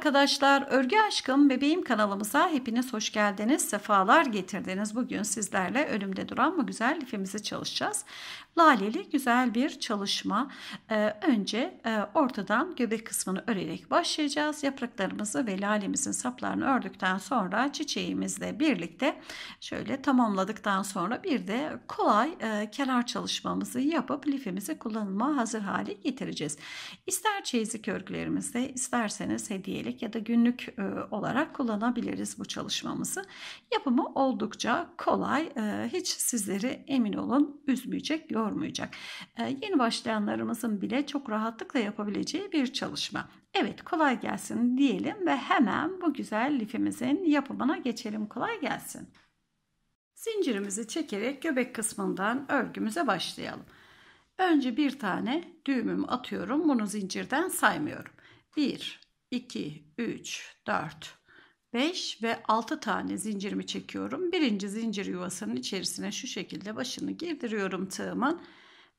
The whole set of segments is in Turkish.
arkadaşlar, Örgü Aşkım Bebeğim kanalımıza hepiniz hoş geldiniz, sefalar getirdiniz. Bugün sizlerle önümde duran bu güzel lifimizi çalışacağız. Laleli güzel bir çalışma. Ee, önce e, ortadan göbek kısmını örerek başlayacağız. Yapraklarımızı ve lalemizin saplarını ördükten sonra çiçeğimizle birlikte şöyle tamamladıktan sonra bir de kolay e, kenar çalışmamızı yapıp lifimizi kullanıma hazır hale getireceğiz. İster çeyizlik örgülerimizde isterseniz hediyelik ya da günlük e, olarak kullanabiliriz bu çalışmamızı. Yapımı oldukça kolay. E, hiç sizleri emin olun üzmeyecek. Yok yormayacak. E, ee, yeni başlayanlarımızın bile çok rahatlıkla yapabileceği bir çalışma. Evet kolay gelsin diyelim ve hemen bu güzel lifimizin yapımına geçelim. Kolay gelsin. Zincirimizi çekerek göbek kısmından örgümüze başlayalım. Önce bir tane düğümümü atıyorum. Bunu zincirden saymıyorum. 1, 2, 3, 4, 5 ve 6 tane zincirimi çekiyorum. Birinci zincir yuvasının içerisine şu şekilde başını girdiriyorum tığımın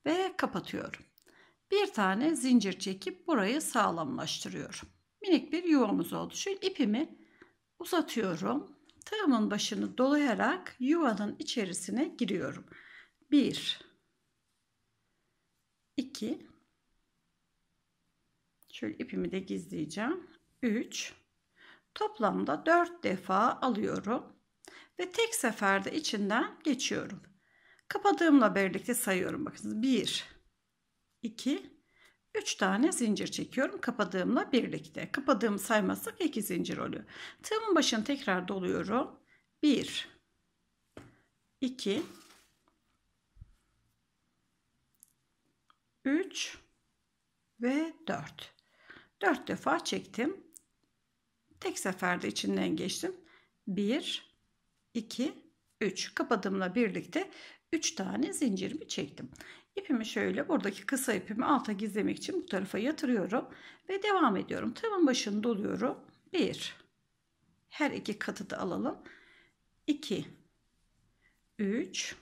ve kapatıyorum. Bir tane zincir çekip burayı sağlamlaştırıyorum. Minik bir yuvamız oldu. Şimdi ipimi uzatıyorum. Tığımın başını dolayarak yuvanın içerisine giriyorum. 1 2 Şöyle ipimi de gizleyeceğim. 3 Toplamda 4 defa alıyorum ve tek seferde içinden geçiyorum. Kapadığımla birlikte sayıyorum. Bakınız 1, 2, 3 tane zincir çekiyorum kapadığımla birlikte. Kapadığım saymazsak 2 zincir oluyor. Tığımın başını tekrar doluyorum. 1 2 3 ve 4. 4 defa çektim. Tek seferde içinden geçtim. 1, 2, 3. Kapadığımla birlikte 3 tane zincirimi çektim. İpimi şöyle buradaki kısa ipimi alta gizlemek için bu tarafa yatırıyorum ve devam ediyorum. Tığımın başını doluyorum. 1 her iki katı da alalım. 2 3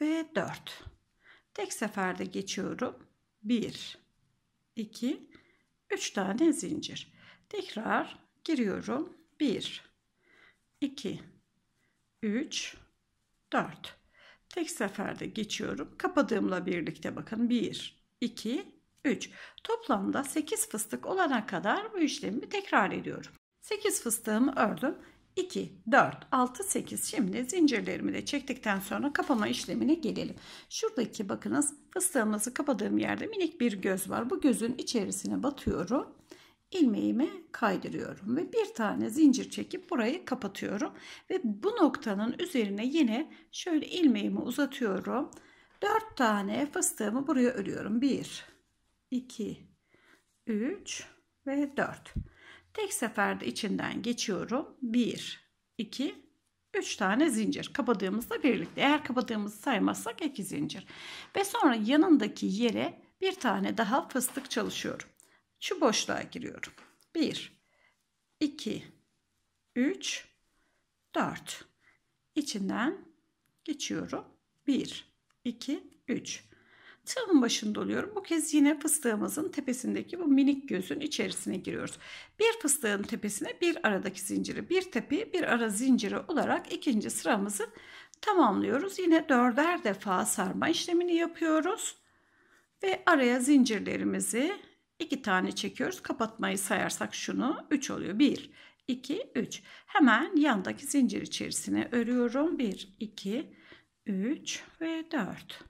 ve 4. Tek seferde geçiyorum. 1 2 3 tane zincir. Tekrar giriyorum. 1, 2, 3, 4. Tek seferde geçiyorum. Kapadığımla birlikte bakın. 1, 2, 3. Toplamda 8 fıstık olana kadar bu işlemi tekrar ediyorum. 8 fıstığımı ördüm. 2, 4, 6, 8. Şimdi zincirlerimi de çektikten sonra kapama işlemine gelelim. Şuradaki bakınız fıstığımızı kapadığım yerde minik bir göz var. Bu gözün içerisine batıyorum ilmeğimi kaydırıyorum ve bir tane zincir çekip burayı kapatıyorum ve bu noktanın üzerine yine şöyle ilmeğimi uzatıyorum. 4 tane fıstığımı buraya örüyorum. 1 2 3 ve 4. Tek seferde içinden geçiyorum. 1 2 3 tane zincir kapadığımızda birlikte eğer kapadığımızı saymazsak 2 zincir ve sonra yanındaki yere bir tane daha fıstık çalışıyorum şu boşluğa giriyorum. 1, 2, 3, 4. İçinden geçiyorum. 1, 2, 3. Tığın başını doluyorum. Bu kez yine fıstığımızın tepesindeki bu minik gözün içerisine giriyoruz. Bir fıstığın tepesine bir aradaki zinciri, bir tepi bir ara zinciri olarak ikinci sıramızı tamamlıyoruz. Yine dörder defa sarma işlemini yapıyoruz. Ve araya zincirlerimizi 2 tane çekiyoruz. Kapatmayı sayarsak şunu 3 oluyor. 1, 2, 3. Hemen yandaki zincir içerisine örüyorum. 1, 2, 3 ve 4.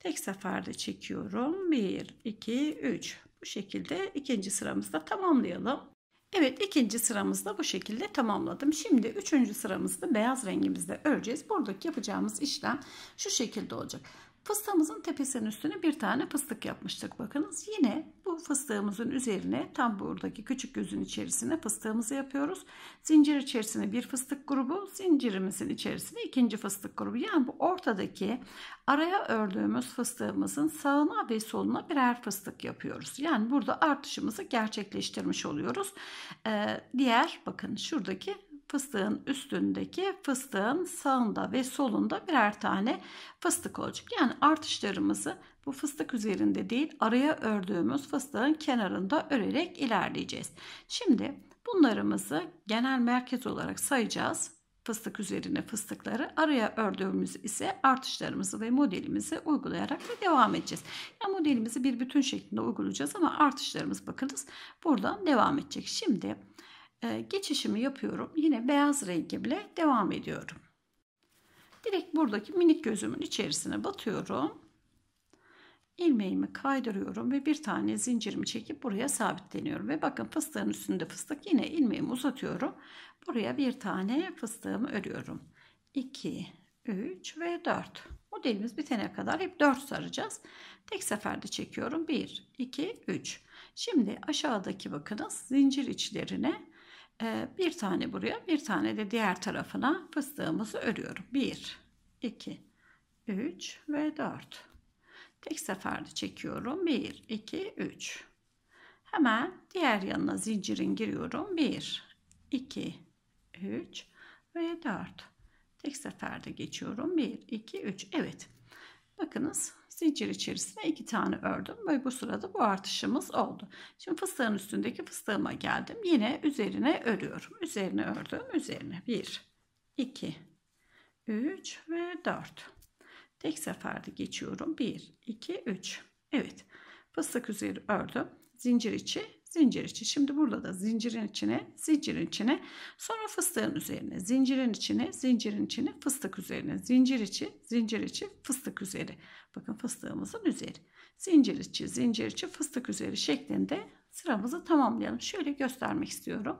Tek seferde çekiyorum. 1, 2, 3. Bu şekilde ikinci sıramızda tamamlayalım. Evet ikinci sıramızda bu şekilde tamamladım. Şimdi üçüncü sıramızda beyaz rengimizde öreceğiz. Buradaki yapacağımız işlem şu şekilde olacak. Fıstığımızın tepesinin üstüne bir tane fıstık yapmıştık bakınız. Yine bu fıstığımızın üzerine tam buradaki küçük gözün içerisine fıstığımızı yapıyoruz. Zincir içerisine bir fıstık grubu, zincirimizin içerisine ikinci fıstık grubu. Yani bu ortadaki araya ördüğümüz fıstığımızın sağına ve soluna birer fıstık yapıyoruz. Yani burada artışımızı gerçekleştirmiş oluyoruz. Ee, diğer bakın şuradaki fıstığın üstündeki fıstığın sağında ve solunda birer tane fıstık olacak. Yani artışlarımızı bu fıstık üzerinde değil araya ördüğümüz fıstığın kenarında örerek ilerleyeceğiz. Şimdi bunlarımızı genel merkez olarak sayacağız. Fıstık üzerine fıstıkları araya ördüğümüz ise artışlarımızı ve modelimizi uygulayarak da devam edeceğiz. Yani modelimizi bir bütün şeklinde uygulayacağız ama artışlarımız bakınız buradan devam edecek. Şimdi ee, geçişimi yapıyorum. Yine beyaz rengimle devam ediyorum. Direkt buradaki minik gözümün içerisine batıyorum. Ilmeğimi kaydırıyorum ve bir tane zincirimi çekip buraya sabitleniyorum. Ve bakın fıstığın üstünde fıstık yine ilmeğimi uzatıyorum. Buraya bir tane fıstığımı örüyorum. 2, 3 ve 4. Modelimiz bitene kadar hep 4 saracağız. Tek seferde çekiyorum. 1, 2, 3. Şimdi aşağıdaki bakınız zincir içlerine ee, bir tane buraya bir tane de diğer tarafına fıstığımızı örüyorum. 1, 2, 3 ve 4. Tek seferde çekiyorum. 1, 2, 3. Hemen diğer yanına zincirin giriyorum. 1, 2, 3 ve 4. Tek seferde geçiyorum. 1, 2, 3. Evet. Bakınız zincir içerisine iki tane ördüm ve bu sırada bu artışımız oldu. Şimdi fıstığın üstündeki fıstığıma geldim. Yine üzerine örüyorum. Üzerine ördüm. Üzerine 1, 2, 3 ve 4. Tek seferde geçiyorum. 1, 2, 3. Evet. Fıstık üzeri ördüm. Zincir içi zincir içi. Şimdi burada da zincirin içine, zincirin içine, sonra fıstığın üzerine, zincirin içine, zincirin içine, fıstık üzerine, zincir içi, zincir içi, fıstık üzeri. Bakın fıstığımızın üzeri. Zincir içi, zincir içi, fıstık üzeri şeklinde sıramızı tamamlayalım. Şöyle göstermek istiyorum.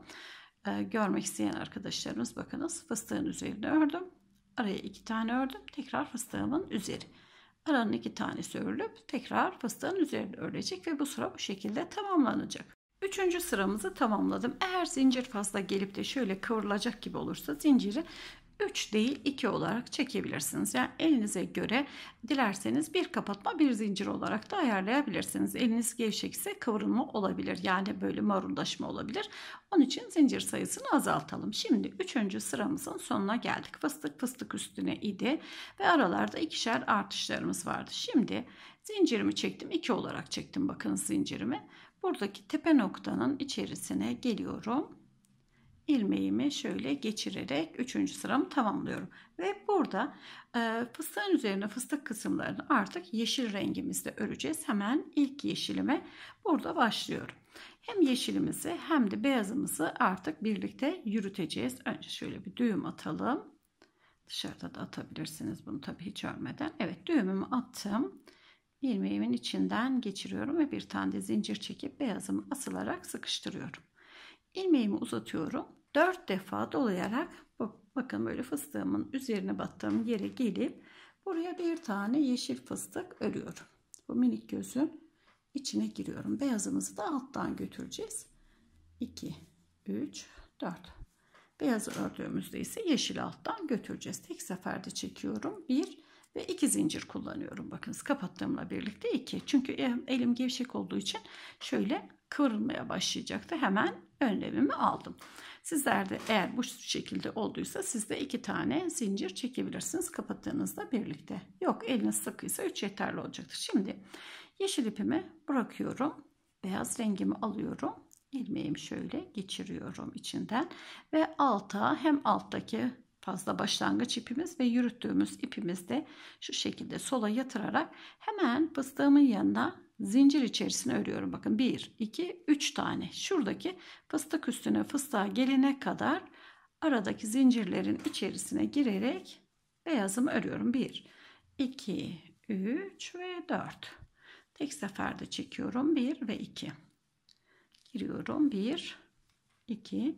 Ee, görmek isteyen arkadaşlarımız bakınız fıstığın üzerine ördüm. Araya iki tane ördüm. Tekrar fıstığımın üzeri aranın iki tanesi örülüp tekrar fıstığın üzerine örülecek ve bu sıra bu şekilde tamamlanacak. Üçüncü sıramızı tamamladım. Eğer zincir fazla gelip de şöyle kıvrılacak gibi olursa zinciri 3 değil 2 olarak çekebilirsiniz. Yani elinize göre dilerseniz bir kapatma bir zincir olarak da ayarlayabilirsiniz. Eliniz gevşekse kıvrılma olabilir. Yani böyle marullaşma olabilir. Onun için zincir sayısını azaltalım. Şimdi 3. sıramızın sonuna geldik. Fıstık fıstık üstüne idi ve aralarda ikişer artışlarımız vardı. Şimdi zincirimi çektim. 2 olarak çektim bakın zincirimi buradaki tepe noktanın içerisine geliyorum. Ilmeğimi şöyle geçirerek 3. sıramı tamamlıyorum. Ve burada e, fıstığın üzerine fıstık kısımlarını artık yeşil rengimizle öreceğiz. Hemen ilk yeşilime burada başlıyorum. Hem yeşilimizi hem de beyazımızı artık birlikte yürüteceğiz. Önce şöyle bir düğüm atalım. Dışarıda da atabilirsiniz bunu tabii hiç örmeden. Evet düğümümü attım ilmeğimin içinden geçiriyorum ve bir tane de zincir çekip beyazımı asılarak sıkıştırıyorum. İlmeğimi uzatıyorum. 4 defa dolayarak bakın böyle fıstığımın üzerine battığım yere gelip buraya bir tane yeşil fıstık örüyorum. Bu minik gözün içine giriyorum. Beyazımızı da alttan götüreceğiz. 2 3 4 Beyazı ördüğümüzde ise yeşil alttan götüreceğiz. Tek seferde çekiyorum. 1 ve iki zincir kullanıyorum. Bakınız kapattığımla birlikte iki. Çünkü elim gevşek olduğu için şöyle kıvrılmaya başlayacaktı. Hemen önlemimi aldım. Sizler de eğer bu şekilde olduysa siz de iki tane zincir çekebilirsiniz kapattığınızda birlikte. Yok eliniz sıkıysa üç yeterli olacaktır. Şimdi yeşil ipimi bırakıyorum. Beyaz rengimi alıyorum ilmeğimi şöyle geçiriyorum içinden ve alta hem alttaki fazla başlangıç ipimiz ve yürüttüğümüz ipimiz de şu şekilde sola yatırarak hemen fıstığımın yanına zincir içerisine örüyorum. Bakın 1, 2, 3 tane şuradaki fıstık üstüne fıstığa gelene kadar aradaki zincirlerin içerisine girerek beyazımı örüyorum. 1, 2, 3 ve 4. Tek seferde çekiyorum. 1 ve 2. Giriyorum. 1, 2,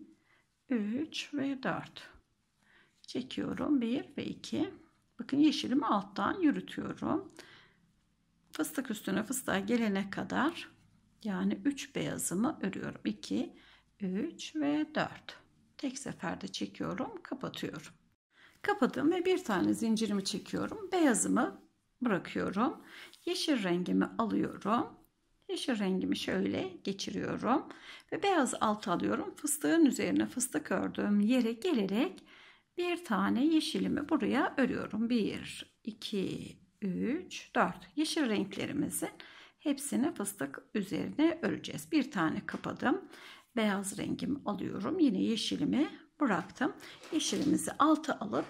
3 ve 4 çekiyorum 1 ve 2 bakın yeşilimi alttan yürütüyorum fıstık üstüne fıstığa gelene kadar yani 3 beyazımı örüyorum 2 3 ve 4 tek seferde çekiyorum kapatıyorum kapadım ve bir tane zincirimi çekiyorum beyazımı bırakıyorum yeşil rengimi alıyorum Yeşil rengimi şöyle geçiriyorum ve beyaz alt alıyorum. Fıstığın üzerine fıstık ördüğüm yere gelerek bir tane yeşilimi buraya örüyorum. 1, 2, 3, 4. Yeşil renklerimizin hepsini fıstık üzerine öreceğiz. Bir tane kapadım. Beyaz rengimi alıyorum. Yine yeşilimi bıraktım. Yeşilimizi altı alıp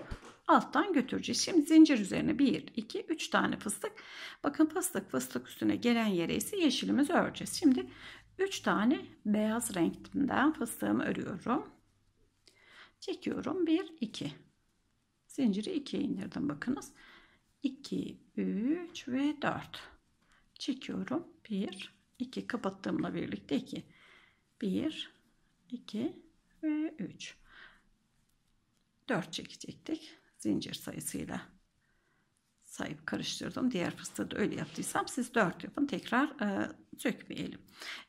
alttan götüreceğiz. Şimdi zincir üzerine 1, 2, 3 tane fıstık. Bakın fıstık fıstık üstüne gelen yere ise yeşilimizi öreceğiz. Şimdi 3 tane beyaz renkten fıstığımı örüyorum. Çekiyorum. 1, 2. Zinciri 2'ye indirdim. Bakınız. 2, 3 ve 4. Çekiyorum. 1, 2. Kapattığımla birlikte 2. 1, 2 ve 3. 4 çekecektik. Zincir sayısıyla sayıp karıştırdım. Diğer fıstığı da öyle yaptıysam siz 4 yapın. Tekrar e, sökmeyelim.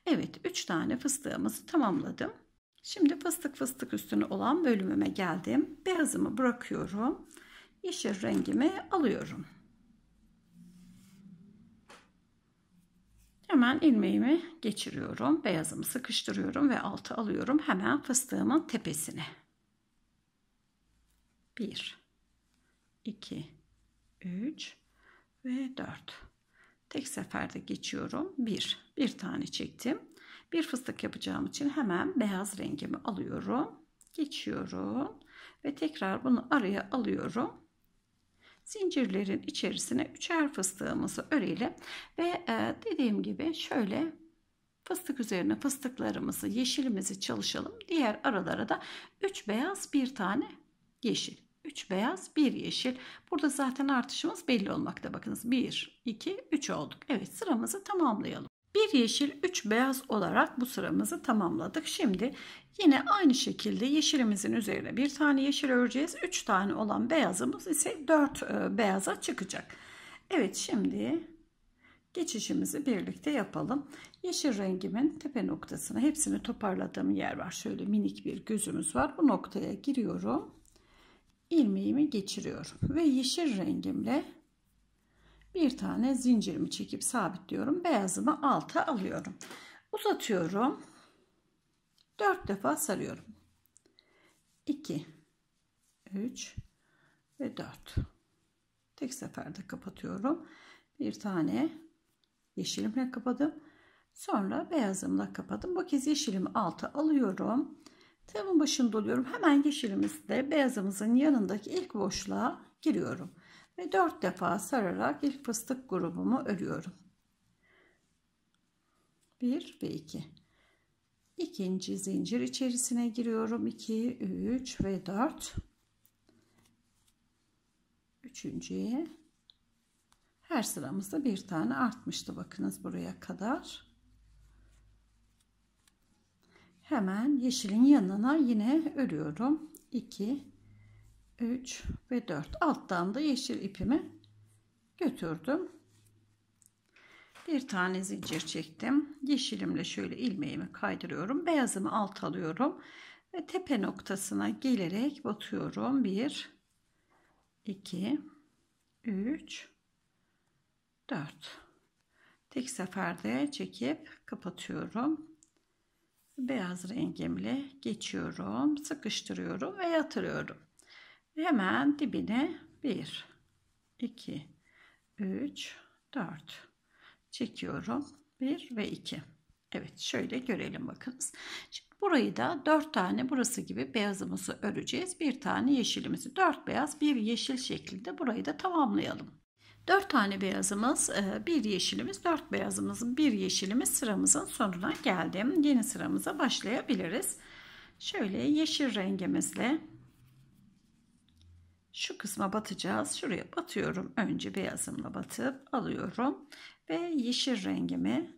Evet 3 tane fıstığımızı tamamladım. Şimdi fıstık fıstık üstüne olan bölümüme geldim. Beyazımı bırakıyorum. Yeşil rengimi alıyorum. Hemen ilmeğimi geçiriyorum. Beyazımı sıkıştırıyorum ve altı alıyorum. Hemen fıstığımın tepesine. 1 2 3 ve 4. Tek seferde geçiyorum. 1 bir, bir tane çektim. Bir fıstık yapacağım için hemen beyaz rengimi alıyorum. Geçiyorum. Ve tekrar bunu araya alıyorum zincirlerin içerisine üçer fıstığımızı örelim ve e, dediğim gibi şöyle fıstık üzerine fıstıklarımızı yeşilimizi çalışalım diğer aralara da 3 beyaz bir tane yeşil 3 beyaz 1 yeşil burada zaten artışımız belli olmakta bakınız 1 2 3 olduk Evet sıramızı tamamlayalım 1 yeşil 3 beyaz olarak bu sıramızı tamamladık. Şimdi yine aynı şekilde yeşilimizin üzerine bir tane yeşil öreceğiz. 3 tane olan beyazımız ise 4 e, beyaza çıkacak. Evet şimdi geçişimizi birlikte yapalım. Yeşil rengimin tepe noktasına hepsini toparladığım yer var. Şöyle minik bir gözümüz var. Bu noktaya giriyorum. ilmeğimi geçiriyorum ve yeşil rengimle bir tane zincirimi çekip sabitliyorum. Beyazımı alta alıyorum. Uzatıyorum. 4 defa sarıyorum. 2 3 ve 4. Tek seferde kapatıyorum. Bir tane yeşilimle kapadım. Sonra beyazımla kapadım. Bu kez yeşilimi alta alıyorum. Tığımın başını doluyorum. Hemen yeşilimizde beyazımızın yanındaki ilk boşluğa giriyorum ve 4 defa sararak ilk fıstık grubumu örüyorum. 1 ve 2 iki. ikinci zincir içerisine giriyorum 2 3 ve 4 üçüncüye her sıramızda bir tane artmıştı bakınız buraya kadar hemen yeşilin yanına yine örüyorum 2 3 ve 4 alttan da yeşil ipimi götürdüm bir tane zincir çektim yeşilimle şöyle ilmeğimi kaydırıyorum beyazımı alt alıyorum ve tepe noktasına gelerek batıyorum 1 2 3 4 tek seferde çekip kapatıyorum beyaz rengimle geçiyorum sıkıştırıyorum ve yatırıyorum Hemen dibine 1, 2, 3, 4 çekiyorum. 1 ve 2. Evet şöyle görelim bakınız. Şimdi burayı da 4 tane burası gibi beyazımızı öreceğiz. 1 tane yeşilimizi 4 beyaz 1 yeşil şeklinde burayı da tamamlayalım. 4 tane beyazımız, 1 e, yeşilimiz, 4 beyazımızın 1 yeşilimiz sıramızın sonuna geldim. Yeni sıramıza başlayabiliriz. Şöyle yeşil rengimizle şu kısma batacağız. Şuraya batıyorum. Önce beyazımla batıp alıyorum. Ve yeşil rengimi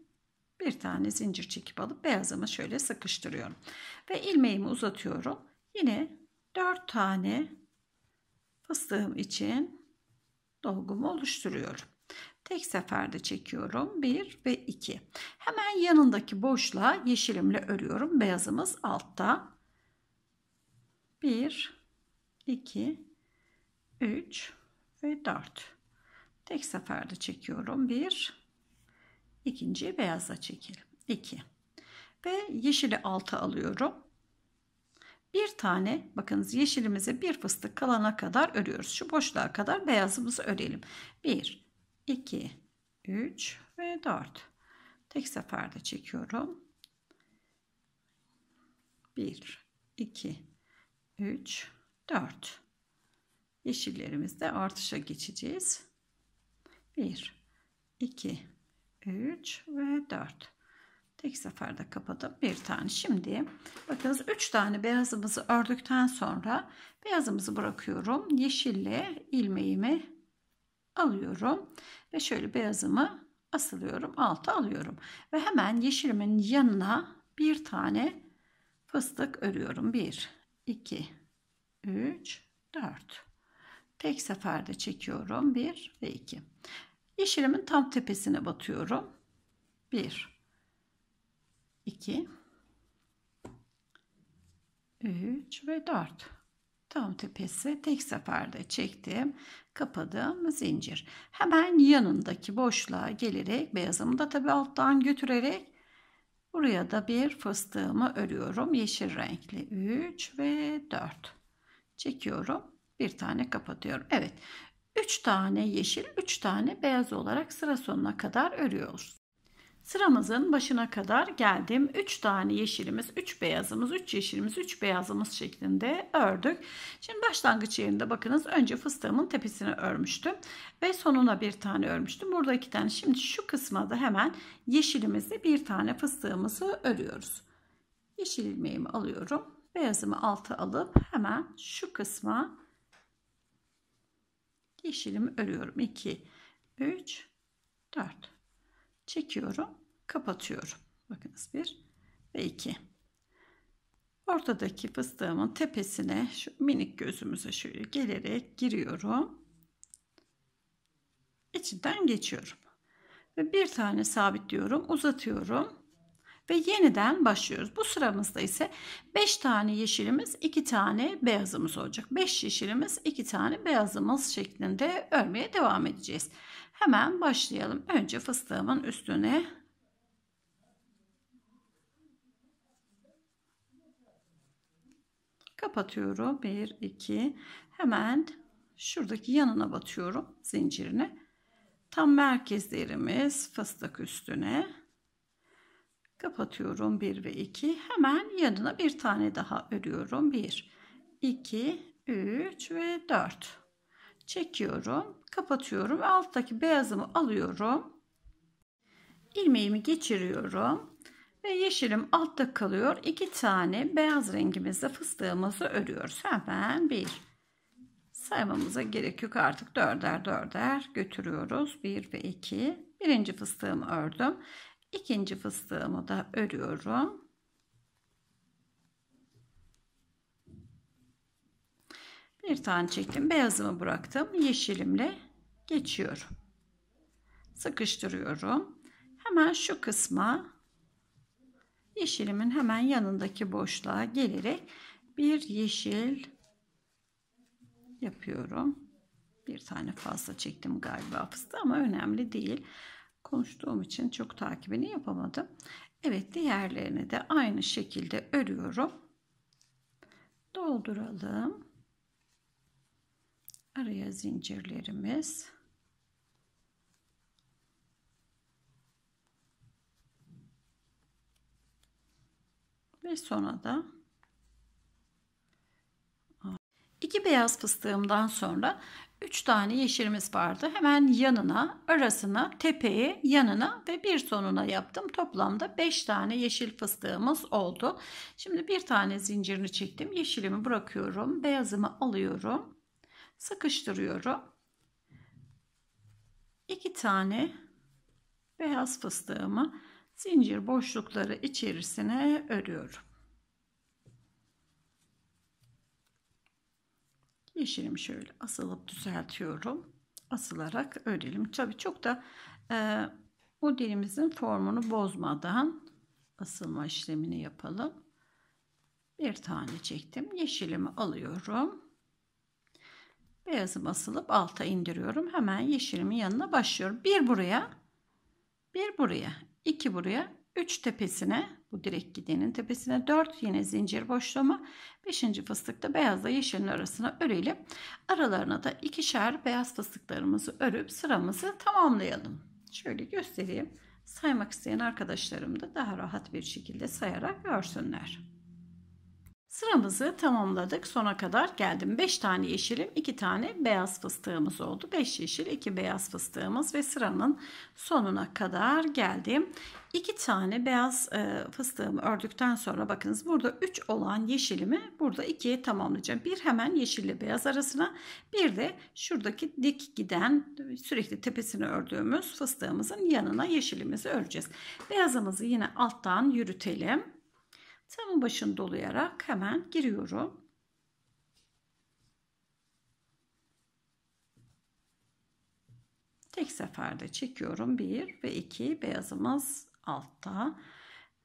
bir tane zincir çekip alıp beyazımı şöyle sıkıştırıyorum. Ve ilmeğimi uzatıyorum. Yine 4 tane fıstığım için dolgumu oluşturuyorum. Tek seferde çekiyorum 1 ve 2. Hemen yanındaki boşluğa yeşilimle örüyorum. Beyazımız altta. 1 2 3 ve 4. Tek seferde çekiyorum. 1 ikinci beyaza çekelim. 2 ve yeşili alta alıyorum. Bir tane bakınız yeşilimize bir fıstık kalana kadar örüyoruz. Şu boşluğa kadar beyazımızı örelim. 1 2 3 ve 4. Tek seferde çekiyorum. 1 2 3 4 yeşillerimizde artışa geçeceğiz. 1, 2, 3 ve 4. Tek seferde kapadım bir tane. Şimdi bakınız 3 tane beyazımızı ördükten sonra beyazımızı bırakıyorum. Yeşille ilmeğimi alıyorum ve şöyle beyazımı asılıyorum. Alta alıyorum ve hemen yeşilimin yanına bir tane fıstık örüyorum. 1, 2, 3, 4. Tek seferde çekiyorum. 1 ve 2. Yeşilimin tam tepesine batıyorum. 1 2 3 ve 4 tam tepesi tek seferde çektim kapadım zincir hemen yanındaki boşluğa gelerek beyazımı da tabi alttan götürerek buraya da bir fıstığımı örüyorum yeşil renkli 3 ve 4 çekiyorum bir tane kapatıyorum. Evet 3 tane yeşil 3 tane beyaz olarak sıra sonuna kadar örüyoruz. Sıramızın başına kadar geldim. 3 tane yeşilimiz, 3 beyazımız, 3 yeşilimiz, 3 beyazımız şeklinde ördük. Şimdi başlangıç yerinde bakınız önce fıstığımın tepesini örmüştüm ve sonuna bir tane örmüştüm. Burada iki tane. Şimdi şu kısma da hemen yeşilimizi bir tane fıstığımızı örüyoruz. Yeşil ilmeğimi alıyorum. Beyazımı alta alıp hemen şu kısma yeşilimi örüyorum. 2, 3, 4. Çekiyorum, kapatıyorum. Bakınız 1 ve 2. Ortadaki fıstığımın tepesine şu minik gözümüze şöyle gelerek giriyorum. içinden geçiyorum. Ve bir tane sabitliyorum, uzatıyorum ve yeniden başlıyoruz. Bu sıramızda ise 5 tane yeşilimiz 2 tane beyazımız olacak. 5 yeşilimiz 2 tane beyazımız şeklinde örmeye devam edeceğiz. Hemen başlayalım. Önce fıstığımın üstüne kapatıyorum. 1 2 hemen şuradaki yanına batıyorum zincirine. Tam merkezlerimiz fıstık üstüne Kapatıyorum 1 ve 2. Hemen yanına bir tane daha örüyorum. 1, 2, 3 ve 4. Çekiyorum, kapatıyorum. Alttaki beyazımı alıyorum. ilmeğimi geçiriyorum. Ve yeşilim altta kalıyor. iki tane beyaz rengimizde fıstığımızı örüyoruz. Hemen bir Saymamıza gerek yok artık. Dörder dörder götürüyoruz. 1 ve 2. Birinci fıstığımı ördüm. İkinci fıstığımı da örüyorum. Bir tane çektim. Beyazımı bıraktım. Yeşilimle geçiyorum. Sıkıştırıyorum. Hemen şu kısma yeşilimin hemen yanındaki boşluğa gelerek bir yeşil yapıyorum. Bir tane fazla çektim galiba fıstığı ama önemli değil konuştuğum için çok takibini yapamadım. Evet diğerlerini de aynı şekilde örüyorum. Dolduralım. Araya zincirlerimiz. Ve sonra da iki beyaz fıstığımdan sonra 3 tane yeşilimiz vardı. Hemen yanına, arasına, tepeye, yanına ve bir sonuna yaptım. Toplamda 5 tane yeşil fıstığımız oldu. Şimdi bir tane zincirini çektim. Yeşilimi bırakıyorum. Beyazımı alıyorum. Sıkıştırıyorum. 2 tane beyaz fıstığımı zincir boşlukları içerisine örüyorum. Yeşilimi şöyle asılıp düzeltiyorum. Asılarak örelim. Tabi çok da e, modelimizin formunu bozmadan asılma işlemini yapalım. Bir tane çektim. Yeşilimi alıyorum. Beyazı asılıp alta indiriyorum. Hemen yeşilimin yanına başlıyorum. Bir buraya, bir buraya, iki buraya, üç tepesine bu direk gidenin tepesine 4 yine zincir boşlama. 5. fıstıkta beyazla yeşilin arasına örelim. Aralarına da ikişer beyaz fıstıklarımızı örüp sıramızı tamamlayalım. Şöyle göstereyim. Saymak isteyen arkadaşlarım da daha rahat bir şekilde sayarak görsünler. Sıramızı tamamladık. Sona kadar geldim. 5 tane yeşilim, 2 tane beyaz fıstığımız oldu. 5 yeşil, 2 beyaz fıstığımız ve sıranın sonuna kadar geldim. 2 tane beyaz e, fıstığımı ördükten sonra bakınız burada 3 olan yeşilimi burada 2'ye tamamlayacağım. Bir hemen yeşille beyaz arasına bir de şuradaki dik giden sürekli tepesini ördüğümüz fıstığımızın yanına yeşilimizi öreceğiz. Beyazımızı yine alttan yürütelim. Tığımın başını dolayarak hemen giriyorum. Tek seferde çekiyorum. 1 ve 2 beyazımız altta.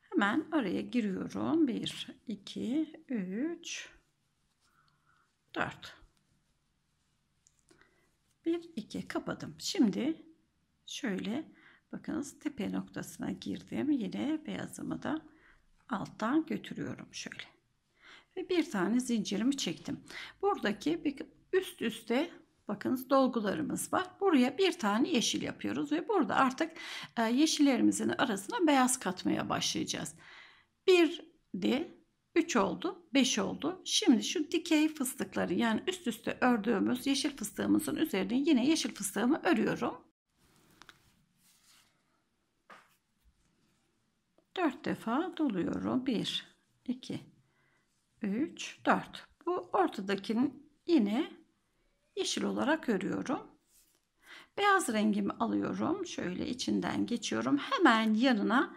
Hemen araya giriyorum. 1, 2, 3, 4. 1, 2 kapadım. Şimdi şöyle bakınız tepe noktasına girdim. Yine beyazımı da alttan götürüyorum şöyle. Ve bir tane zincirimi çektim. Buradaki bir üst üste bakınız dolgularımız var. Buraya bir tane yeşil yapıyoruz ve burada artık e, yeşillerimizin arasına beyaz katmaya başlayacağız. Bir de 3 oldu, 5 oldu. Şimdi şu dikey fıstıkları yani üst üste ördüğümüz yeşil fıstığımızın üzerine yine yeşil fıstığımı örüyorum. 4 defa doluyorum. 1, 2, 3, 4. Bu ortadakinin yine yeşil olarak örüyorum. Beyaz rengimi alıyorum. Şöyle içinden geçiyorum. Hemen yanına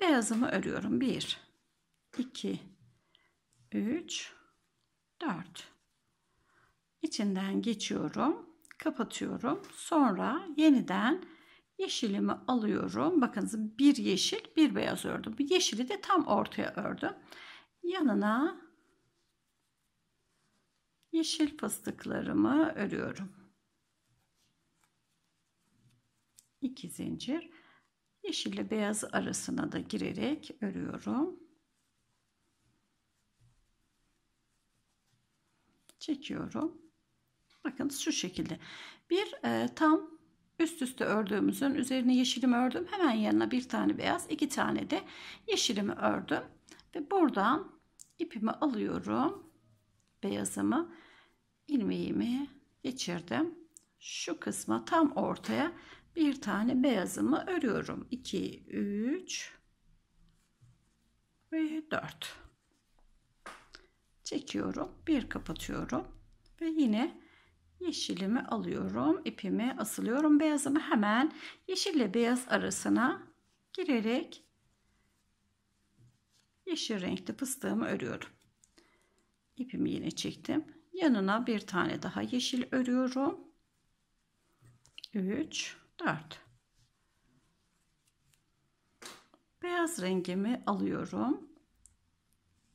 beyazımı örüyorum. 1, 2, 3, 4. İçinden geçiyorum. Kapatıyorum. Sonra yeniden Yeşilimi alıyorum. Bakınız bir yeşil bir beyaz ördüm. Bir yeşili de tam ortaya ördüm. Yanına yeşil fıstıklarımı örüyorum. 2 zincir yeşil ile beyaz arasına da girerek örüyorum. Çekiyorum. Bakın şu şekilde. Bir e, tam üst üste ördüğümüzün üzerine yeşilimi ördüm. Hemen yanına bir tane beyaz, iki tane de yeşilimi ördüm. Ve buradan ipimi alıyorum. Beyazımı, ilmeğimi geçirdim. Şu kısma tam ortaya bir tane beyazımı örüyorum. 2, 3 ve 4. Çekiyorum. Bir kapatıyorum. Ve yine yeşilimi alıyorum. ipimi asılıyorum. Beyazımı hemen yeşille beyaz arasına girerek yeşil renkli fıstığımı örüyorum. İpimi yine çektim. Yanına bir tane daha yeşil örüyorum. 3 4 Beyaz rengimi alıyorum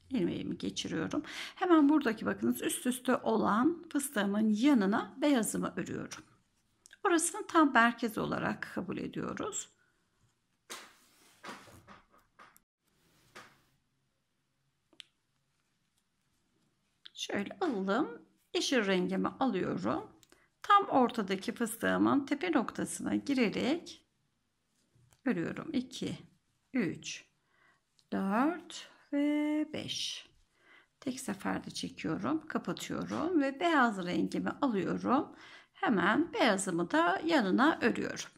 ilmeğimi geçiriyorum. Hemen buradaki bakınız üst üste olan fıstığımın yanına beyazımı örüyorum. Orasını tam merkez olarak kabul ediyoruz. Şöyle alalım, Yeşil rengimi alıyorum. Tam ortadaki fıstığımın tepe noktasına girerek örüyorum. 2, 3, 4, ve 5 tek seferde çekiyorum kapatıyorum ve beyaz rengimi alıyorum hemen beyazımı da yanına örüyorum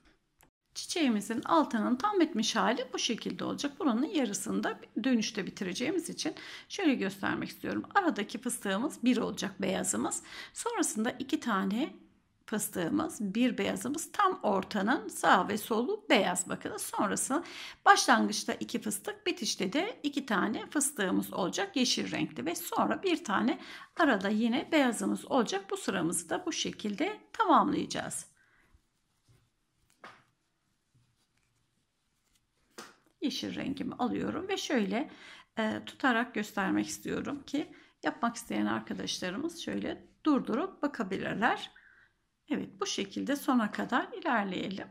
çiçeğimizin altının tam bitmiş hali bu şekilde olacak buranın yarısını da dönüşte bitireceğimiz için şöyle göstermek istiyorum aradaki fıstığımız bir olacak beyazımız sonrasında iki tane fıstığımız, bir beyazımız tam ortanın sağ ve solu beyaz bakın. Sonrası başlangıçta iki fıstık, bitişte de iki tane fıstığımız olacak yeşil renkli ve sonra bir tane arada yine beyazımız olacak. Bu sıramızı da bu şekilde tamamlayacağız. Yeşil rengimi alıyorum ve şöyle e, tutarak göstermek istiyorum ki yapmak isteyen arkadaşlarımız şöyle durdurup bakabilirler. Evet bu şekilde sona kadar ilerleyelim.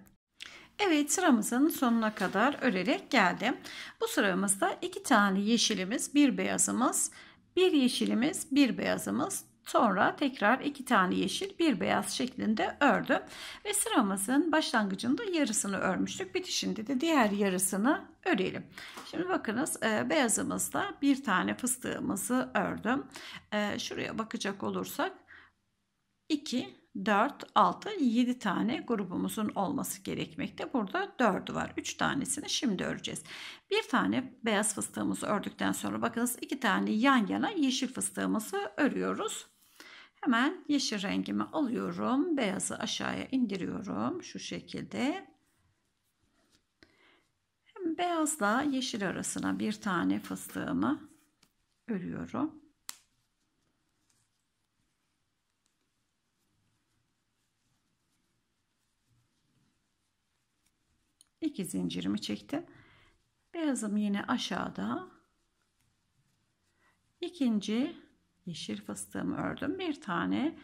Evet sıramızın sonuna kadar örerek geldim. Bu sıramızda iki tane yeşilimiz, bir beyazımız, bir yeşilimiz, bir beyazımız, Sonra tekrar iki tane yeşil bir beyaz şeklinde ördüm. Ve sıramızın başlangıcında yarısını örmüştük. Bitişinde de diğer yarısını örelim. Şimdi bakınız e, beyazımızda bir tane fıstığımızı ördüm. E, şuraya bakacak olursak iki 4, 6, 7 tane grubumuzun olması gerekmekte. Burada 4'ü var. 3 tanesini şimdi öreceğiz. Bir tane beyaz fıstığımızı ördükten sonra bakınız 2 tane yan yana yeşil fıstığımızı örüyoruz. Hemen yeşil rengimi alıyorum. Beyazı aşağıya indiriyorum. Şu şekilde. Hem beyazla yeşil arasına bir tane fıstığımı örüyorum. 2 zincirimi çektim. Beyazım yine aşağıda. İkinci yeşil fıstığımı ördüm. Bir tane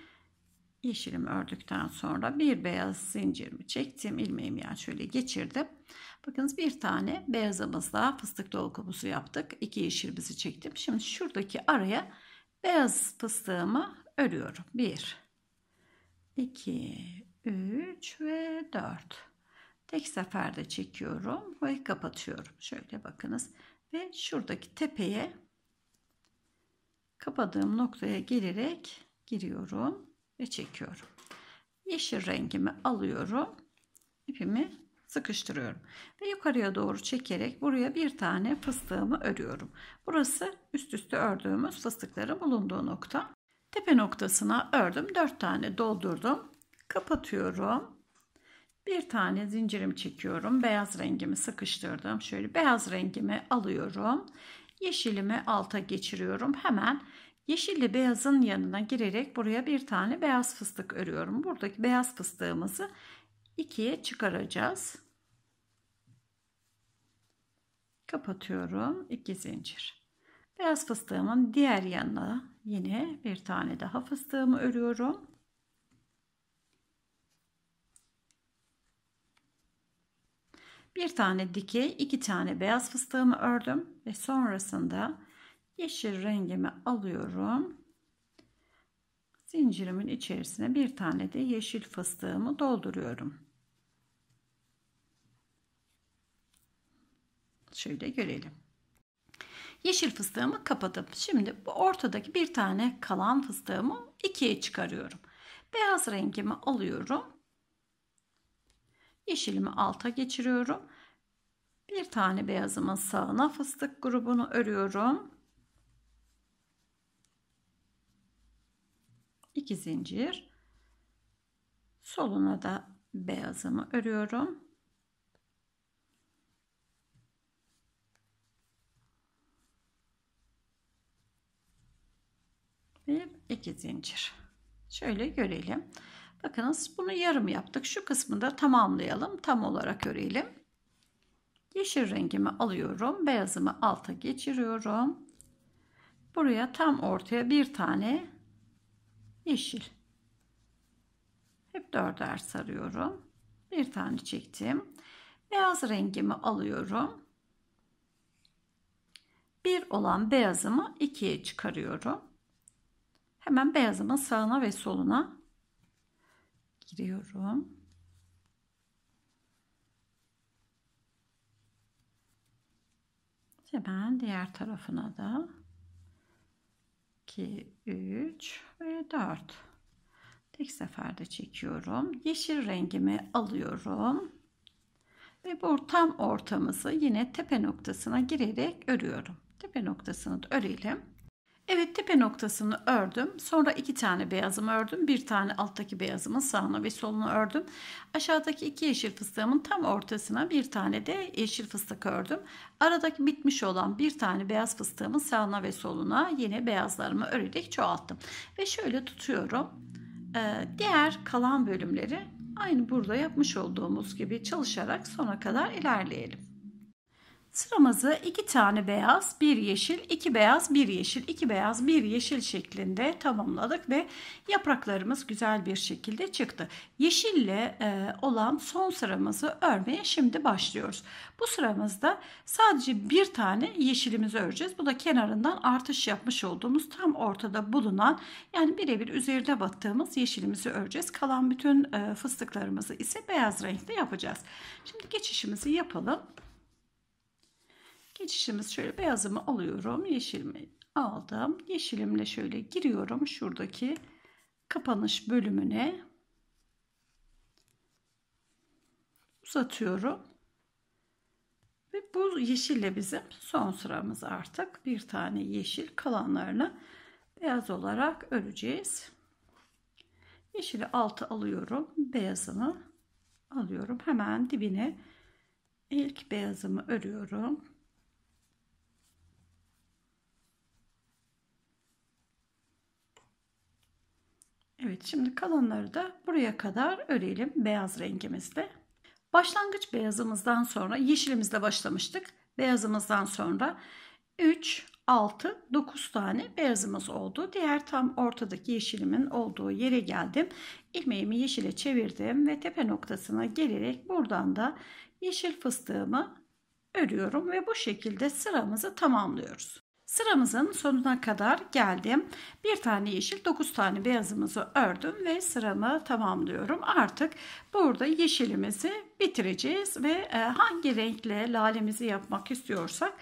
yeşilimi ördükten sonra bir beyaz zincirimi çektim. ilmeğimi yani şöyle geçirdim. Bakınız bir tane beyazımızla fıstık dolgumuzu yaptık. İki yeşilimizi çektim. Şimdi şuradaki araya beyaz fıstığımı örüyorum. Bir, iki, üç ve dört. Tek seferde çekiyorum ve kapatıyorum. Şöyle bakınız. Ve şuradaki tepeye kapadığım noktaya gelerek giriyorum ve çekiyorum. Yeşil rengimi alıyorum. İpimi sıkıştırıyorum. Ve yukarıya doğru çekerek buraya bir tane fıstığımı örüyorum. Burası üst üste ördüğümüz fıstıkların bulunduğu nokta. Tepe noktasına ördüm. 4 tane doldurdum. Kapatıyorum. Bir tane zincirim çekiyorum. Beyaz rengimi sıkıştırdım. Şöyle beyaz rengimi alıyorum. Yeşilimi alta geçiriyorum. Hemen yeşille beyazın yanına girerek buraya bir tane beyaz fıstık örüyorum. Buradaki beyaz fıstığımızı ikiye çıkaracağız. Kapatıyorum. iki zincir. Beyaz fıstığımın diğer yanına yine bir tane daha fıstığımı örüyorum. Bir tane dikey, iki tane beyaz fıstığımı ördüm ve sonrasında yeşil rengimi alıyorum. Zincirimin içerisine bir tane de yeşil fıstığımı dolduruyorum. Şöyle görelim. Yeşil fıstığımı kapatıp şimdi bu ortadaki bir tane kalan fıstığımı ikiye çıkarıyorum. Beyaz rengimi alıyorum Yeşilimi alta geçiriyorum. Bir tane beyazımın sağına fıstık grubunu örüyorum. 2 zincir. Soluna da beyazımı örüyorum. Bir iki zincir. Şöyle görelim. Bakınız bunu yarım yaptık. Şu kısmı da tamamlayalım. Tam olarak örelim. Yeşil rengimi alıyorum. Beyazımı alta geçiriyorum. Buraya tam ortaya bir tane yeşil. Hep dörder sarıyorum. Bir tane çektim. Beyaz rengimi alıyorum. Bir olan beyazımı ikiye çıkarıyorum. Hemen beyazımın sağına ve soluna giriyorum. Hemen diğer tarafına da 2, 3 ve 4. Tek seferde çekiyorum. Yeşil rengimi alıyorum. Ve bu tam ortamızı yine tepe noktasına girerek örüyorum. Tepe noktasını da örelim. Evet tepe noktasını ördüm. Sonra iki tane beyazımı ördüm. Bir tane alttaki beyazımın sağına ve soluna ördüm. Aşağıdaki iki yeşil fıstığımın tam ortasına bir tane de yeşil fıstık ördüm. Aradaki bitmiş olan bir tane beyaz fıstığımın sağına ve soluna yine beyazlarımı örerek çoğalttım. Ve şöyle tutuyorum. Ee, diğer kalan bölümleri aynı burada yapmış olduğumuz gibi çalışarak sona kadar ilerleyelim. Sıramızı iki tane beyaz, bir yeşil, iki beyaz, bir yeşil, iki beyaz, bir yeşil şeklinde tamamladık ve yapraklarımız güzel bir şekilde çıktı. Yeşille e, olan son sıramızı örmeye şimdi başlıyoruz. Bu sıramızda sadece bir tane yeşilimizi öreceğiz. Bu da kenarından artış yapmış olduğumuz tam ortada bulunan yani birebir üzerinde battığımız yeşilimizi öreceğiz. Kalan bütün e, fıstıklarımızı ise beyaz renkte yapacağız. Şimdi geçişimizi yapalım geçişimiz şöyle beyazımı alıyorum. Yeşilimi aldım. Yeşilimle şöyle giriyorum şuradaki kapanış bölümüne. Uzatıyorum. Ve bu yeşille bizim son sıramız artık. Bir tane yeşil kalanlarını beyaz olarak öreceğiz. Yeşili altı alıyorum. Beyazını alıyorum. Hemen dibine ilk beyazımı örüyorum. Evet şimdi kalanları da buraya kadar örelim beyaz rengimizde. Başlangıç beyazımızdan sonra yeşilimizle başlamıştık. Beyazımızdan sonra 3, 6, 9 tane beyazımız oldu. Diğer tam ortadaki yeşilimin olduğu yere geldim. İlmeğimi yeşile çevirdim ve tepe noktasına gelerek buradan da yeşil fıstığımı örüyorum ve bu şekilde sıramızı tamamlıyoruz. Sıramızın sonuna kadar geldim. Bir tane yeşil, dokuz tane beyazımızı ördüm ve sıramı tamamlıyorum. Artık burada yeşilimizi bitireceğiz ve e, hangi renkle lalemizi yapmak istiyorsak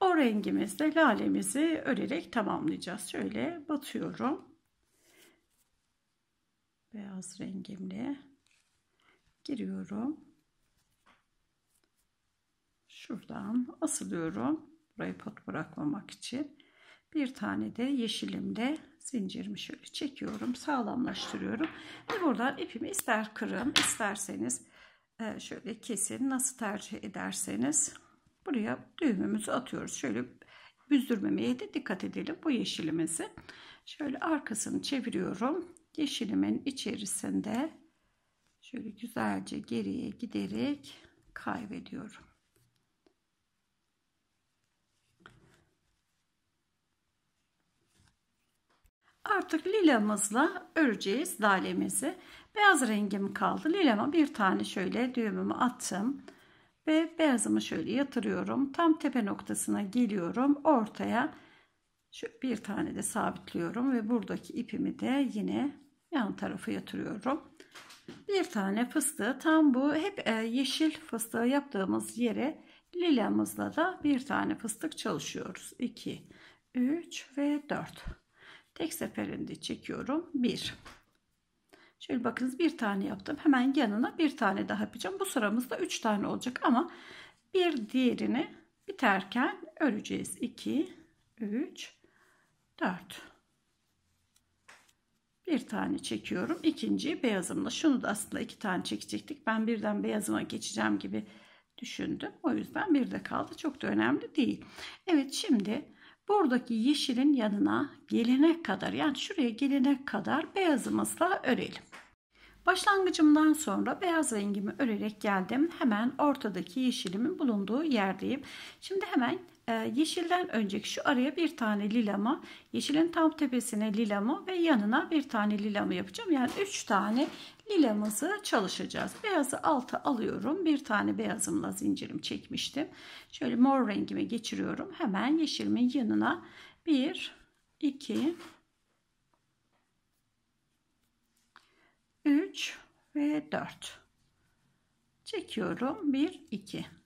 o rengimizle lalemizi örerek tamamlayacağız. Şöyle batıyorum. Beyaz rengimle giriyorum. Şuradan asılıyorum burayı pot bırakmamak için. Bir tane de yeşilimde zincirimi şöyle çekiyorum. Sağlamlaştırıyorum. Ve buradan ipimi ister kırın isterseniz e, şöyle kesin nasıl tercih ederseniz buraya düğümümüzü atıyoruz. Şöyle büzdürmemeye de dikkat edelim bu yeşilimizi. Şöyle arkasını çeviriyorum. Yeşilimin içerisinde şöyle güzelce geriye giderek kaybediyorum. Artık lilamızla öreceğiz dalemizi. Beyaz rengim kaldı. Lilama bir tane şöyle düğümümü attım. Ve beyazımı şöyle yatırıyorum. Tam tepe noktasına geliyorum. Ortaya şu bir tane de sabitliyorum. Ve buradaki ipimi de yine yan tarafı yatırıyorum. Bir tane fıstığı tam bu hep e, yeşil fıstığı yaptığımız yere lilamızla da bir tane fıstık çalışıyoruz. 2, 3 ve 4. Tek seferinde çekiyorum. bir. Şöyle bakınız bir tane yaptım. Hemen yanına bir tane daha yapacağım. Bu sıramızda üç tane olacak ama bir diğerini biterken öreceğiz. 2, 3, 4. Bir tane çekiyorum. ikinci beyazımla. Şunu da aslında iki tane çekecektik. Ben birden beyazıma geçeceğim gibi düşündüm. O yüzden bir de kaldı. Çok da önemli değil. Evet şimdi buradaki yeşilin yanına gelene kadar yani şuraya gelene kadar beyazımızla örelim. Başlangıcımdan sonra beyaz rengimi örerek geldim. Hemen ortadaki yeşilimin bulunduğu yerdeyim. Şimdi hemen ee, yeşilden önceki şu araya bir tane lilama, yeşilin tam tepesine lilama ve yanına bir tane lilama yapacağım. Yani üç tane lilamızı çalışacağız. Beyazı alta alıyorum. Bir tane beyazımla zincirim çekmiştim. Şöyle mor rengime geçiriyorum. Hemen yeşilimin yanına bir, iki, üç ve dört çekiyorum. bir, iki.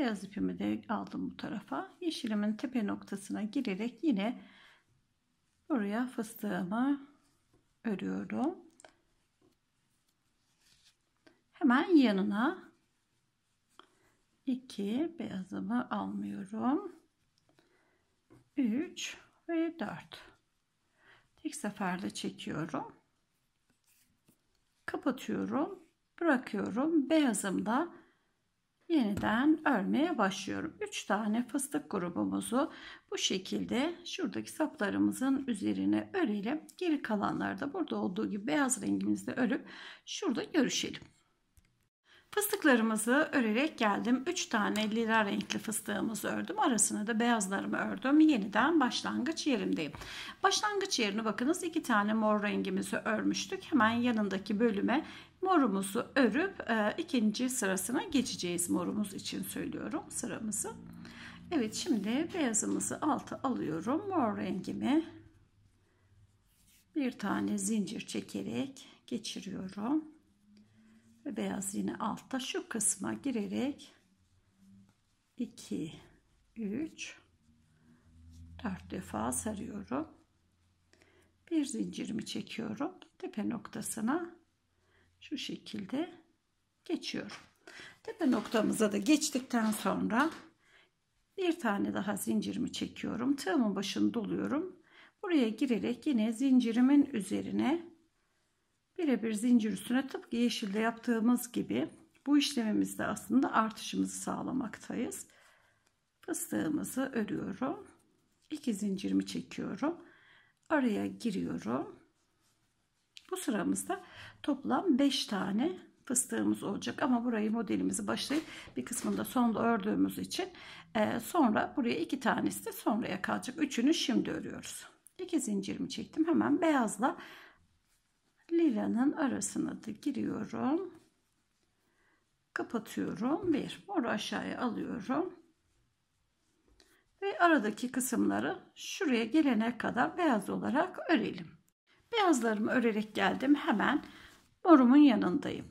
Beyaz ipimi de aldım bu tarafa. Yeşilimin tepe noktasına girerek yine buraya fıstığımı örüyorum. Hemen yanına iki beyazımı almıyorum. 3 ve 4 tek seferde çekiyorum kapatıyorum bırakıyorum Beyazım da yeniden örmeye başlıyorum. 3 tane fıstık grubumuzu bu şekilde şuradaki saplarımızın üzerine örelim. Geri kalanları da burada olduğu gibi beyaz rengimizle örüp şurada görüşelim. Fıstıklarımızı örerek geldim. 3 tane lila renkli fıstığımızı ördüm. Arasına da beyazlarımı ördüm. Yeniden başlangıç yerimdeyim. Başlangıç yerini bakınız 2 tane mor rengimizi örmüştük. Hemen yanındaki bölüme morumuzu örüp e, ikinci sırasına geçeceğiz. Morumuz için söylüyorum sıramızı. Evet şimdi beyazımızı alta alıyorum. Mor rengimi bir tane zincir çekerek geçiriyorum. Ve beyaz yine altta şu kısma girerek 2 3 4 defa sarıyorum. Bir zincirimi çekiyorum. Tepe noktasına şu şekilde geçiyorum. Tepe noktamıza da geçtikten sonra bir tane daha zincirimi çekiyorum. Tığımın başını doluyorum. Buraya girerek yine zincirimin üzerine birebir zincir üstüne tıpkı yeşilde yaptığımız gibi bu işlemimizde aslında artışımızı sağlamaktayız. Fıstığımızı örüyorum. 2 zincirimi çekiyorum. Araya giriyorum. Bu sıramızda toplam 5 tane fıstığımız olacak ama burayı modelimizi başlayıp bir kısmında sonda ördüğümüz için e, sonra buraya iki tanesi de sonraya kalacak. Üçünü şimdi örüyoruz. İki zincirimi çektim. Hemen beyazla liranın arasına da giriyorum. Kapatıyorum. Bir. Moru aşağıya alıyorum. Ve aradaki kısımları şuraya gelene kadar beyaz olarak örelim. Beyazlarımı örerek geldim. Hemen morumun yanındayım.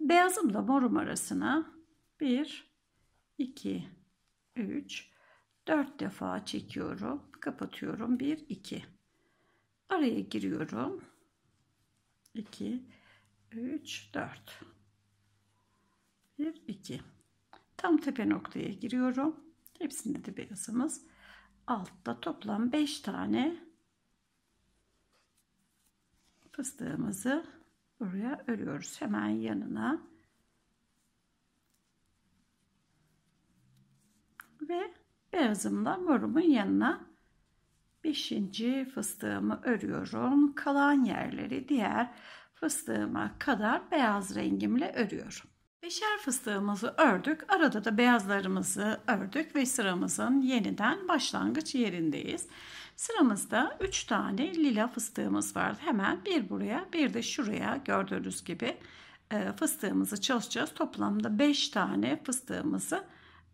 Beyazımla morum arasına 1, 2, 3, 4 defa çekiyorum. Kapatıyorum. 1, 2. Araya giriyorum. 2, 3, 4. 1, 2. Tam tepe noktaya giriyorum. Hepsinde de beyazımız. Altta toplam 5 tane fıstığımızı buraya örüyoruz. Hemen yanına. Ve beyazımla morumun yanına Beşinci fıstığımı örüyorum. Kalan yerleri diğer fıstığıma kadar beyaz rengimle örüyorum. Beşer fıstığımızı ördük. Arada da beyazlarımızı ördük ve sıramızın yeniden başlangıç yerindeyiz. Sıramızda 3 tane lila fıstığımız vardı. Hemen bir buraya bir de şuraya gördüğünüz gibi e, fıstığımızı çalışacağız. Toplamda 5 tane fıstığımızı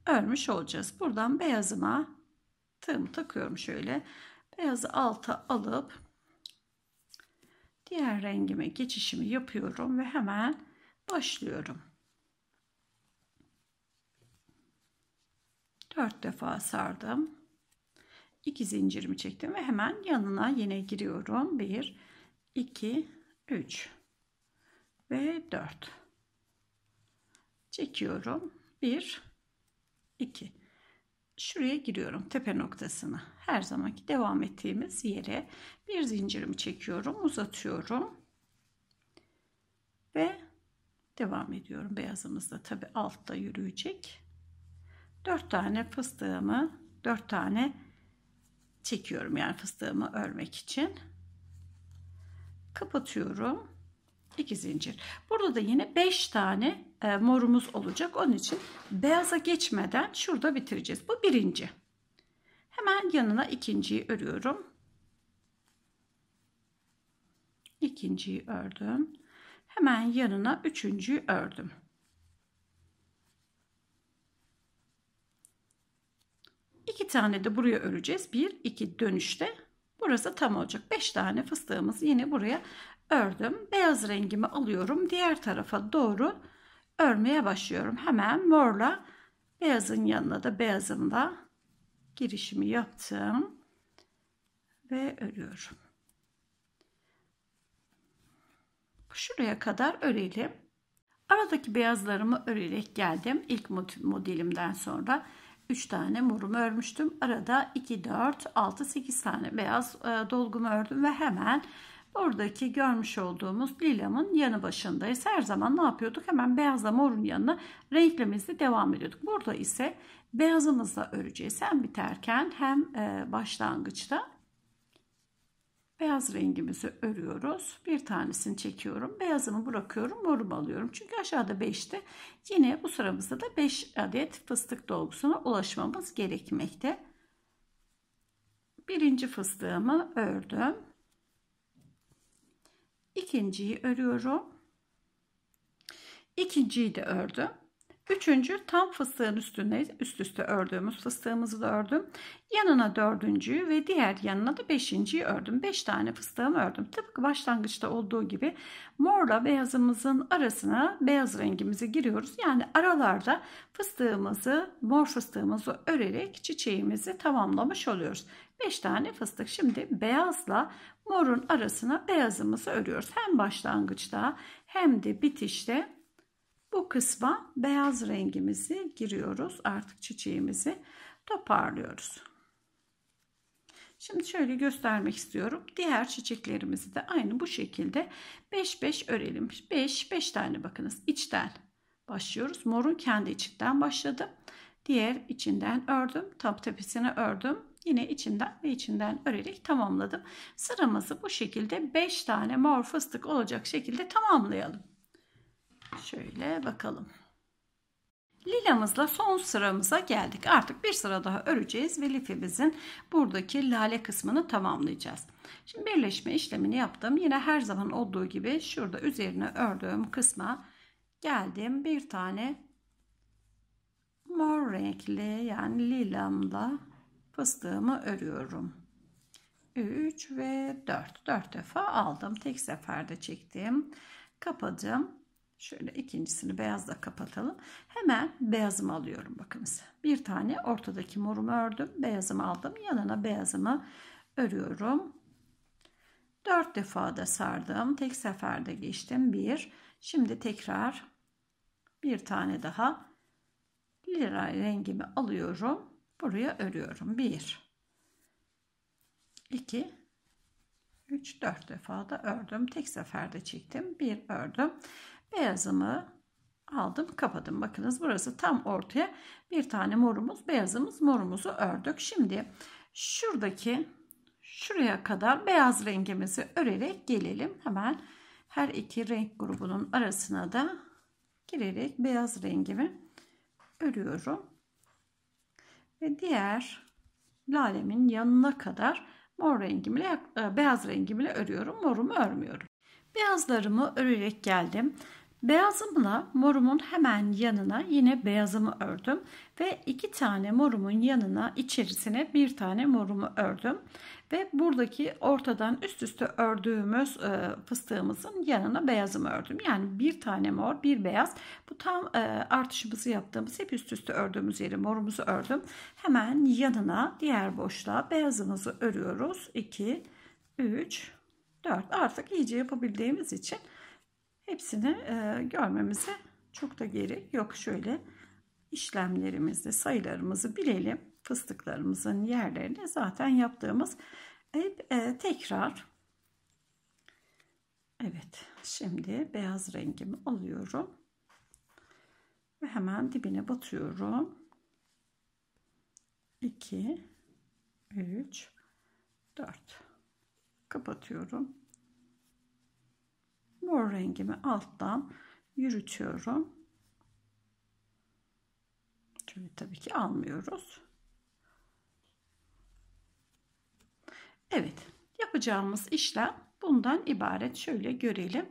örmüş olacağız. Buradan beyazıma tığımı takıyorum şöyle. Beyazı alta alıp diğer rengime geçişimi yapıyorum ve hemen başlıyorum. 4 defa sardım. 2 zincirimi çektim ve hemen yanına yine giriyorum. 1 2 3 ve 4 çekiyorum. 1 2 şuraya giriyorum tepe noktasına her zamanki devam ettiğimiz yere bir zincirimi çekiyorum uzatıyorum ve devam ediyorum beyazımızda. da tabi altta yürüyecek 4 tane fıstığımı 4 tane çekiyorum yani fıstığımı örmek için kapatıyorum 2 zincir. Burada da yine 5 tane e, morumuz olacak. Onun için beyaza geçmeden şurada bitireceğiz. Bu birinci. Hemen yanına ikinciyi örüyorum. İkinciyi ördüm. Hemen yanına üçüncüyü ördüm. İki tane de buraya öreceğiz. Bir, iki dönüşte Burası tam olacak. 5 tane fıstığımızı yine buraya ördüm. Beyaz rengimi alıyorum. Diğer tarafa doğru örmeye başlıyorum. Hemen morla beyazın yanına da beyazımla girişimi yaptım. Ve örüyorum. Şuraya kadar örelim. Aradaki beyazlarımı örerek geldim. İlk modelimden sonra 3 tane morumu örmüştüm. Arada 2, 4, 6, 8 tane beyaz e, dolgumu ördüm ve hemen buradaki görmüş olduğumuz lilamın yanı başındayız. Her zaman ne yapıyorduk? Hemen beyazla morun yanına renklemizle devam ediyorduk. Burada ise beyazımızla öreceğiz. Hem biterken hem e, başlangıçta Beyaz rengimizi örüyoruz. Bir tanesini çekiyorum. Beyazımı bırakıyorum. Morumu alıyorum. Çünkü aşağıda 5'te yine bu sıramızda da 5 adet fıstık dolgusuna ulaşmamız gerekmekte. Birinci fıstığımı ördüm. İkinciyi örüyorum. İkinciyi de ördüm. Üçüncü tam fıstığın üstüne üst üste ördüğümüz fıstığımızı da ördüm. Yanına dördüncüyü ve diğer yanına da beşinciyi ördüm. Beş tane fıstığımı ördüm. Tıpkı başlangıçta olduğu gibi morla beyazımızın arasına beyaz rengimizi giriyoruz. Yani aralarda fıstığımızı mor fıstığımızı örerek çiçeğimizi tamamlamış oluyoruz. Beş tane fıstık. Şimdi beyazla morun arasına beyazımızı örüyoruz. Hem başlangıçta hem de bitişte bu kısma beyaz rengimizi giriyoruz. Artık çiçeğimizi toparlıyoruz. Şimdi şöyle göstermek istiyorum. Diğer çiçeklerimizi de aynı bu şekilde 5-5 örelim. 5-5 tane bakınız içten başlıyoruz. Morun kendi içinden başladım. Diğer içinden ördüm. Tam tepesini ördüm. Yine içinden ve içinden örerek tamamladım. Sıramızı bu şekilde 5 tane mor fıstık olacak şekilde tamamlayalım. Şöyle bakalım. Lilamızla son sıramıza geldik. Artık bir sıra daha öreceğiz ve lifimizin buradaki lale kısmını tamamlayacağız. Şimdi birleşme işlemini yaptım. Yine her zaman olduğu gibi şurada üzerine ördüğüm kısma geldim. Bir tane mor renkli yani lilamla fıstığımı örüyorum. 3 ve 4. 4 defa aldım. Tek seferde çektim. Kapadım. Şöyle ikincisini beyazla kapatalım. Hemen beyazımı alıyorum bakınız. Bir tane ortadaki morumu ördüm. Beyazımı aldım. Yanına beyazımı örüyorum. Dört defa da sardım. Tek seferde geçtim. bir. Şimdi tekrar bir tane daha lira rengimi alıyorum. Buraya örüyorum. bir, 2 3 4 defa da ördüm. Tek seferde çektim. bir ördüm. Beyazımı aldım kapadım. Bakınız burası tam ortaya bir tane morumuz beyazımız morumuzu ördük. Şimdi şuradaki şuraya kadar beyaz rengimizi örerek gelelim. Hemen her iki renk grubunun arasına da girerek beyaz rengimi örüyorum. Ve diğer lalemin yanına kadar mor rengimle e, beyaz rengimle örüyorum. Morumu örmüyorum. Beyazlarımı örerek geldim. Beyazımla morumun hemen yanına yine beyazımı ördüm ve iki tane morumun yanına içerisine bir tane morumu ördüm ve buradaki ortadan üst üste ördüğümüz e, fıstığımızın yanına beyazımı ördüm. Yani bir tane mor, bir beyaz. Bu tam e, artışımızı yaptığımız hep üst üste ördüğümüz yeri morumuzu ördüm. Hemen yanına diğer boşluğa beyazımızı örüyoruz. 2 3 4 artık iyice yapabildiğimiz için hepsini e, görmemize çok da geri yok. Şöyle işlemlerimizi, sayılarımızı bilelim. Fıstıklarımızın yerlerini zaten yaptığımız hep e, tekrar. Evet şimdi beyaz rengimi alıyorum. Ve hemen dibine batıyorum. 2 3 4 kapatıyorum mor rengimi alttan yürütüyorum. Şöyle tabii ki almıyoruz. Evet yapacağımız işlem bundan ibaret. Şöyle görelim.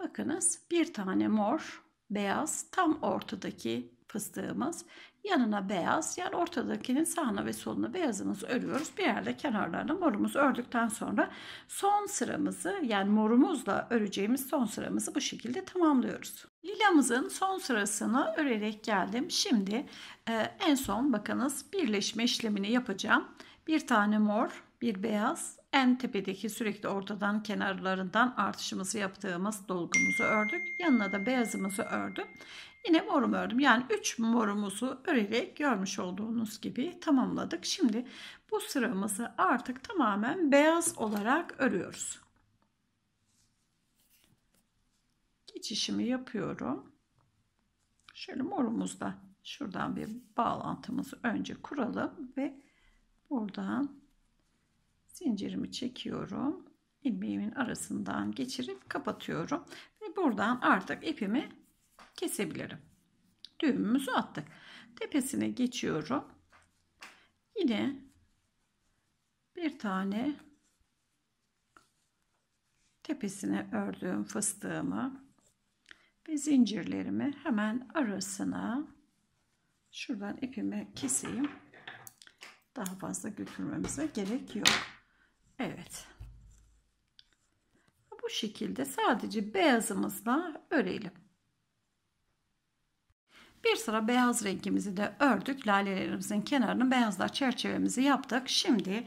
Bakınız bir tane mor beyaz tam ortadaki fıstığımız Yanına beyaz yani ortadakinin sağına ve soluna beyazımızı örüyoruz. Bir yerde kenarlarına morumuzu ördükten sonra son sıramızı yani morumuzla öreceğimiz son sıramızı bu şekilde tamamlıyoruz. Lilamızın son sırasını örerek geldim. Şimdi e, en son bakınız birleşme işlemini yapacağım. Bir tane mor, bir beyaz, en tepedeki sürekli ortadan kenarlarından artışımızı yaptığımız dolgumuzu ördük. Yanına da beyazımızı ördüm. Yine morum ördüm. Yani 3 morumuzu örerek görmüş olduğunuz gibi tamamladık. Şimdi bu sıramızı artık tamamen beyaz olarak örüyoruz. Geçişimi yapıyorum. Şöyle morumuzda şuradan bir bağlantımızı önce kuralım ve buradan zincirimi çekiyorum. ilmeğimin arasından geçirip kapatıyorum. Ve buradan artık ipimi kesebilirim. Düğümümüzü attık. Tepesine geçiyorum. Yine bir tane tepesine ördüğüm fıstığımı ve zincirlerimi hemen arasına şuradan ipimi keseyim. Daha fazla götürmemize gerek yok. Evet. Bu şekilde sadece beyazımızla örelim. Bir sıra beyaz rengimizi de ördük. Lalelerimizin kenarını beyazlar çerçevemizi yaptık. Şimdi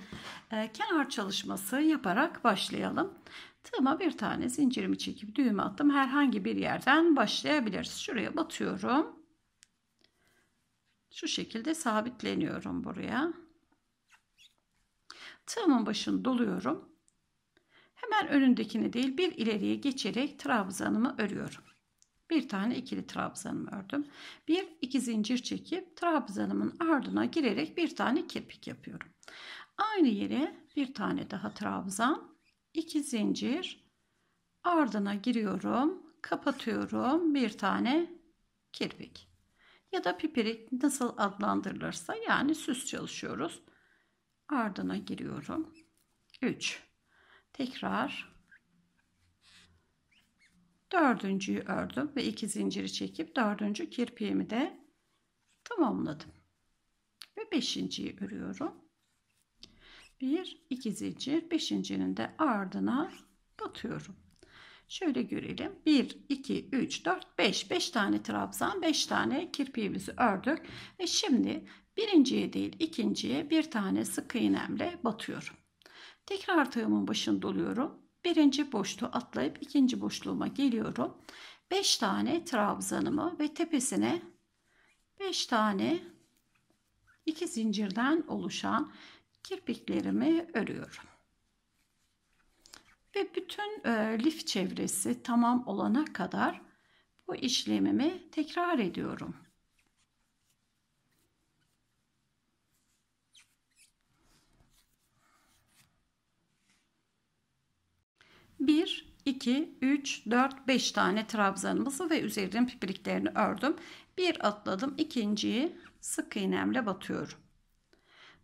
e, kenar çalışması yaparak başlayalım. Tığıma bir tane zincirimi çekip düğüm attım. Herhangi bir yerden başlayabiliriz. Şuraya batıyorum. Şu şekilde sabitleniyorum buraya. Tığımın başını doluyorum. Hemen önündekini değil bir ileriye geçerek trabzanımı örüyorum bir tane ikili trabzanımı ördüm. Bir iki zincir çekip trabzanımın ardına girerek bir tane kepik yapıyorum. Aynı yere bir tane daha trabzan, iki zincir ardına giriyorum, kapatıyorum bir tane kirpik. Ya da pipirik nasıl adlandırılırsa yani süs çalışıyoruz. Ardına giriyorum. 3. Tekrar Dördüncüyü ördüm ve iki zinciri çekip dördüncü kirpiğimi de tamamladım. Ve beşinciyi örüyorum. Bir, iki zincir. Beşincinin de ardına batıyorum. Şöyle görelim. 1, 2, 3, 4, 5. 5 tane trabzan, 5 tane kirpiğimizi ördük. Ve şimdi birinciye değil ikinciye bir tane sık iğnemle batıyorum. Tekrar tığımın başını doluyorum Birinci boşluğu atlayıp ikinci boşluğuma geliyorum. 5 tane trabzanımı ve tepesine 5 tane iki zincirden oluşan kirpiklerimi örüyorum. Ve bütün e, lif çevresi tamam olana kadar bu işlemimi tekrar ediyorum. 1, 2, 3, 4, 5 tane trabzanımızı ve üzerinin pipiriklerini ördüm. Bir atladım. ikinciyi sık iğnemle batıyorum.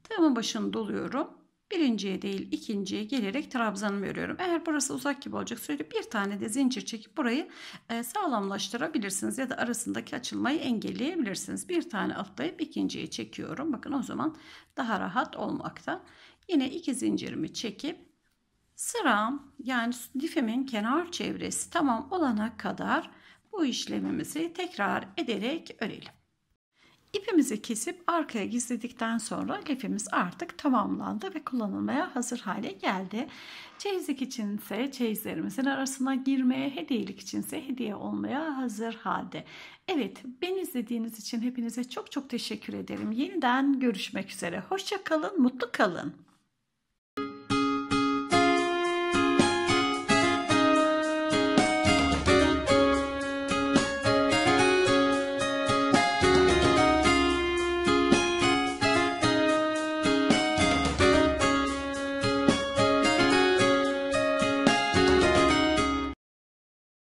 Tığımın başını doluyorum. Birinciye değil ikinciye gelerek trabzanımı örüyorum. Eğer burası uzak gibi olacak sürece bir tane de zincir çekip burayı e, sağlamlaştırabilirsiniz. Ya da arasındaki açılmayı engelleyebilirsiniz. Bir tane atlayıp ikinciye çekiyorum. Bakın o zaman daha rahat olmakta. Yine iki zincirimi çekip Sıram yani lifimin kenar çevresi tamam olana kadar bu işlemimizi tekrar ederek örelim. İpimizi kesip arkaya gizledikten sonra lifimiz artık tamamlandı ve kullanılmaya hazır hale geldi. Çeyizlik içinse çeyizlerimizin arasına girmeye, hediyelik içinse hediye olmaya hazır halde. Evet, beni izlediğiniz için hepinize çok çok teşekkür ederim. Yeniden görüşmek üzere. Hoşça kalın, mutlu kalın.